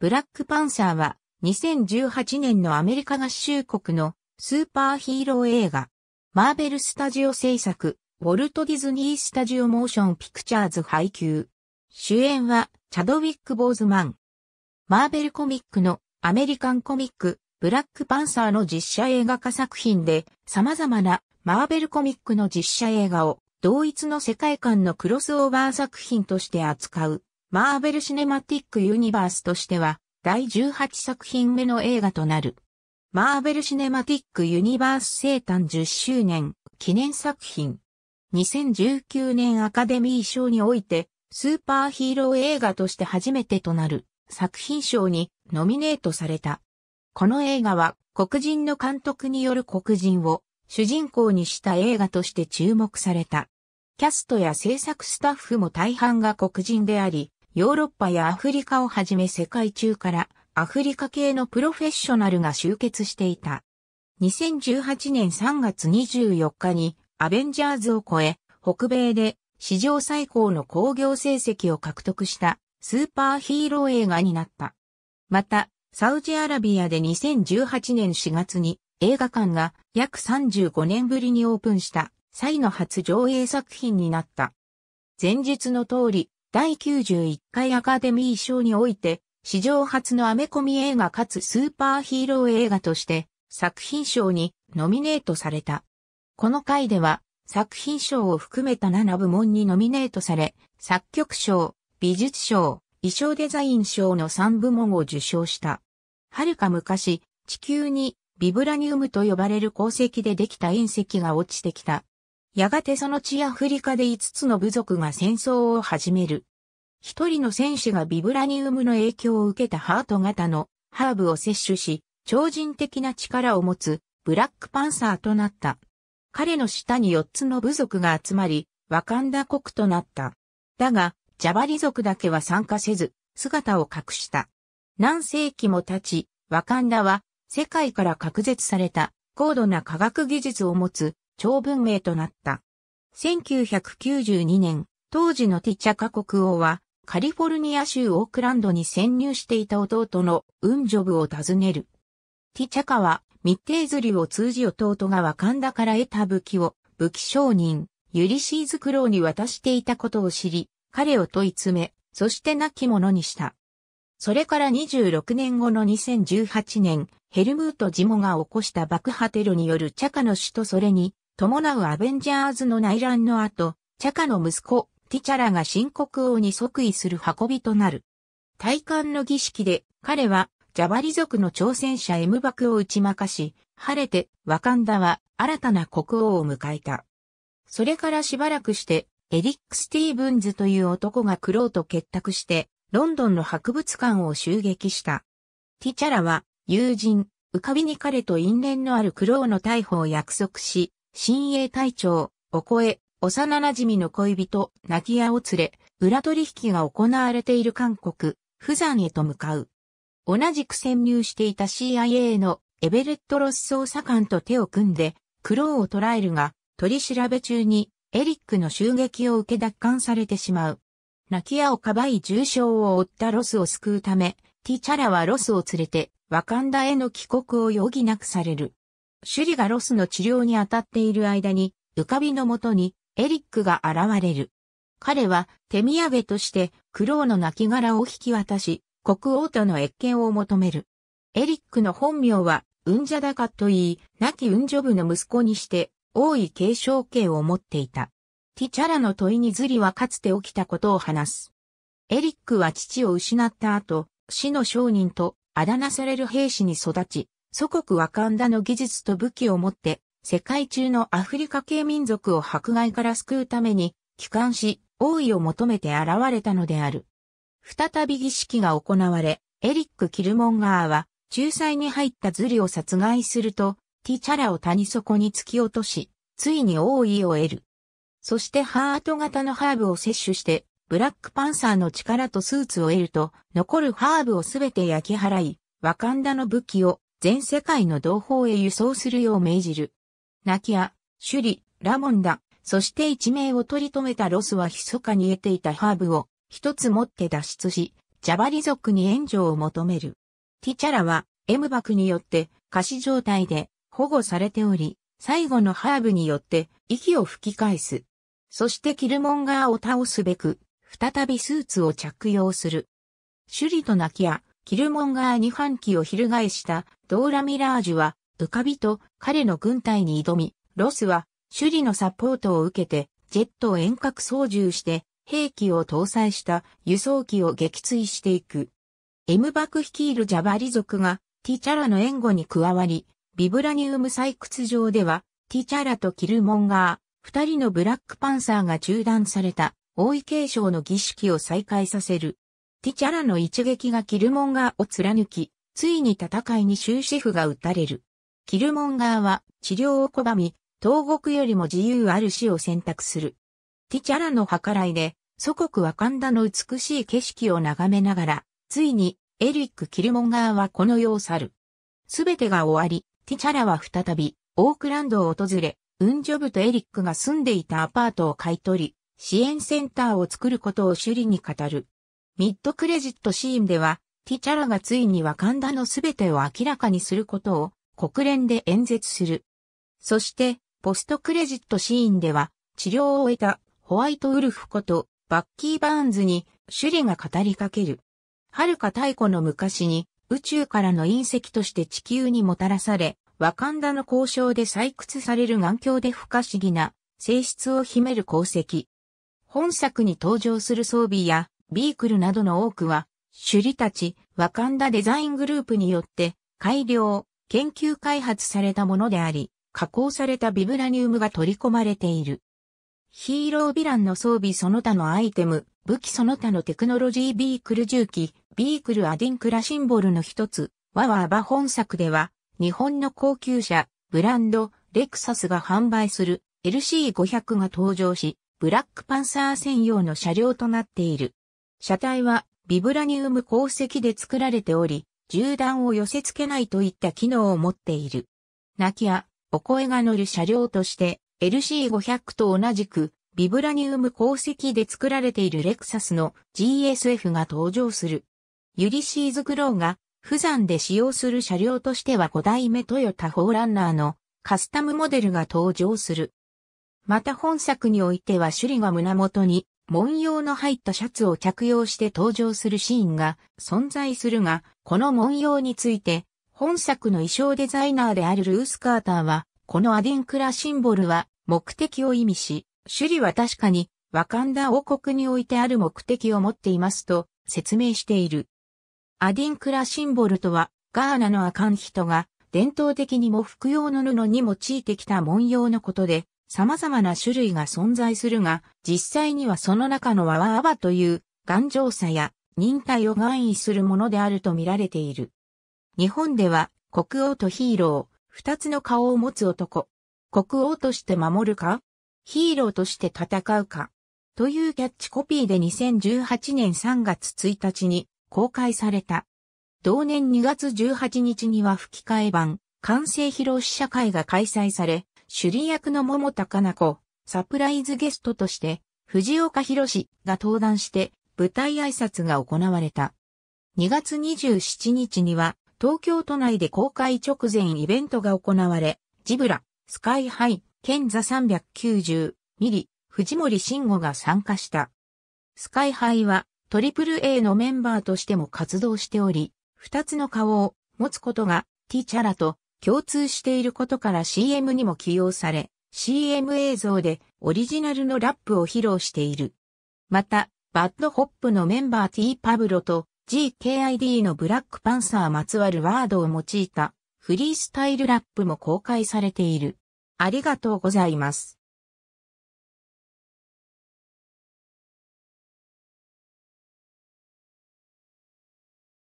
ブラックパンサーは2018年のアメリカ合衆国のスーパーヒーロー映画。マーベルスタジオ制作、ウォルト・ディズニー・スタジオ・モーション・ピクチャーズ配給。主演はチャドウィック・ボーズマン。マーベルコミックのアメリカンコミック、ブラックパンサーの実写映画化作品で様々なマーベルコミックの実写映画を同一の世界観のクロスオーバー作品として扱う。マーベル・シネマティック・ユニバースとしては、第18作品目の映画となる。マーベル・シネマティック・ユニバース生誕10周年記念作品。2019年アカデミー賞において、スーパーヒーロー映画として初めてとなる作品賞にノミネートされた。この映画は黒人の監督による黒人を主人公にした映画として注目された。キャストや制作スタッフも大半が黒人であり、ヨーロッパやアフリカをはじめ世界中からアフリカ系のプロフェッショナルが集結していた。2018年3月24日にアベンジャーズを超え、北米で史上最高の興行成績を獲得したスーパーヒーロー映画になった。また、サウジアラビアで2018年4月に映画館が約35年ぶりにオープンした際の初上映作品になった。前述の通り、第91回アカデミー賞において、史上初のアメコミ映画かつスーパーヒーロー映画として作品賞にノミネートされた。この回では作品賞を含めた7部門にノミネートされ、作曲賞、美術賞、衣装デザイン賞の3部門を受賞した。はるか昔、地球にビブラニウムと呼ばれる鉱石でできた隕石が落ちてきた。やがてその地アフリカで5つの部族が戦争を始める。一人の戦士がビブラニウムの影響を受けたハート型のハーブを摂取し、超人的な力を持つブラックパンサーとなった。彼の下に4つの部族が集まり、ワカンダ国となった。だが、ジャバリ族だけは参加せず、姿を隠した。何世紀も経ち、ワカンダは世界から隔絶された高度な科学技術を持つ長文明となった。1992年、当時のティチャカ国王は、カリフォルニア州オークランドに潜入していた弟のウンジョブを訪ねる。ティチャカは密定釣りを通じ弟がワカンダから得た武器を武器商人、ユリシーズ・クローに渡していたことを知り、彼を問い詰め、そして亡き者にした。それから26年後の2018年、ヘルムート・ジモが起こした爆破テロによるチャカの首都それに伴うアベンジャーズの内乱の後、チャカの息子、ティチャラが新国王に即位する運びとなる。大冠の儀式で、彼は、ジャバリ族の挑戦者エムバクを打ち負かし、晴れて、ワカンダは新たな国王を迎えた。それからしばらくして、エリック・スティーブンズという男がクロと結託して、ロンドンの博物館を襲撃した。ティチャラは、友人、浮かびに彼と因縁のあるクロの逮捕を約束し、新鋭隊長、お声、幼馴染の恋人、ナきアを連れ、裏取引が行われている韓国、釜山へと向かう。同じく潜入していた CIA のエベレット・ロス捜査官と手を組んで、苦労を捉えるが、取り調べ中にエリックの襲撃を受け奪還されてしまう。ナきアをかばい重傷を負ったロスを救うため、ティチャラはロスを連れて、ワカンダへの帰国を余儀なくされる。シュリがロスの治療に当たっている間に、浮かびのもとにエリックが現れる。彼は手土産としてクローの亡骸を引き渡し、国王との謁見を求める。エリックの本名は、ウンジャダカといい、亡きウンジョブの息子にして、王位継承権を持っていた。ティチャラの問いにズリはかつて起きたことを話す。エリックは父を失った後、死の商人とあだなされる兵士に育ち、祖国ワカンダの技術と武器を持って、世界中のアフリカ系民族を迫害から救うために、帰還し、王位を求めて現れたのである。再び儀式が行われ、エリック・キルモンガーは、仲裁に入ったズリを殺害すると、ティチャラを谷底に突き落とし、ついに王位を得る。そしてハート型のハーブを摂取して、ブラックパンサーの力とスーツを得ると、残るハーブをすべて焼き払い、ワカンダの武器を全世界の同胞へ輸送するよう命じる。ナキア、シュリ、ラモンダ、そして一命を取り留めたロスは密かに得ていたハーブを一つ持って脱出し、ジャバリ族に援助を求める。ティチャラはエムバクによって仮死状態で保護されており、最後のハーブによって息を吹き返す。そしてキルモンガーを倒すべく、再びスーツを着用する。シュリとナキア、キルモンガーに反旗を翻したドーラ・ミラージュは浮かびと彼の軍隊に挑み、ロスは首里のサポートを受けてジェットを遠隔操縦して兵器を搭載した輸送機を撃墜していく。エムバク率いるジャバリ族がティチャラの援護に加わり、ビブラニウム採掘場ではティチャラとキルモンガー、二人のブラックパンサーが中断された王位継承の儀式を再開させる。ティチャラの一撃がキルモンガーを貫き、ついに戦いに終止符が打たれる。キルモンガーは治療を拒み、東国よりも自由ある死を選択する。ティチャラの計らいで、祖国ワカンダの美しい景色を眺めながら、ついにエリック・キルモンガーはこの世を去る。すべてが終わり、ティチャラは再び、オークランドを訪れ、ウンジョブとエリックが住んでいたアパートを買い取り、支援センターを作ることを首里に語る。ミッドクレジットシーンでは、ティチャラがついにワカンダのすべてを明らかにすることを国連で演説する。そして、ポストクレジットシーンでは、治療を終えたホワイトウルフことバッキー・バーンズに首里が語りかける。遥か太古の昔に宇宙からの隕石として地球にもたらされ、ワカンダの交渉で採掘される眼鏡で不可思議な性質を秘める鉱石。本作に登場する装備やビークルなどの多くは、ュリたち、ワカンダデザイングループによって、改良、研究開発されたものであり、加工されたビブラニウムが取り込まれている。ヒーローヴィランの装備その他のアイテム、武器その他のテクノロジービークル重機、ビークルアディンクラシンボルの一つ、ワワーバ本作では、日本の高級車、ブランド、レクサスが販売する LC500 が登場し、ブラックパンサー専用の車両となっている。車体はビブラニウム鉱石で作られており、銃弾を寄せ付けないといった機能を持っている。泣きや、お声が乗る車両として、LC500 と同じく、ビブラニウム鉱石で作られているレクサスの GSF が登場する。ユリシーズ・グローが、普段で使用する車両としては5代目トヨタフォーランナーのカスタムモデルが登場する。また本作においては首里が胸元に文様の入ったシャツを着用して登場するシーンが存在するが、この文様について、本作の衣装デザイナーであるルース・カーターは、このアディンクラシンボルは目的を意味し、首里は確かにワカンダ王国においてある目的を持っていますと説明している。アディンクラシンボルとは、ガーナのアカン人が伝統的にも服用の布に用いてきた文様のことで、様々な種類が存在するが、実際にはその中のわわわばという頑丈さや忍耐を含意するものであると見られている。日本では国王とヒーロー、二つの顔を持つ男。国王として守るかヒーローとして戦うかというキャッチコピーで2018年3月1日に公開された。同年2月18日には吹き替え版完成披露試写会が開催され、首里役の桃田かな子、サプライズゲストとして、藤岡士が登壇して舞台挨拶が行われた。2月27日には、東京都内で公開直前イベントが行われ、ジブラ、スカイハイ、ケンザ390、ミリ、藤森慎吾が参加した。スカイハイは、トリプル a のメンバーとしても活動しており、二つの顔を持つことが、ティチャラと共通していることから CM にも起用され、CM 映像でオリジナルのラップを披露している。また、バッドホップのメンバー T パブロと GKID のブラックパンサーまつわるワードを用いたフリースタイルラップも公開されている。ありがとうございます。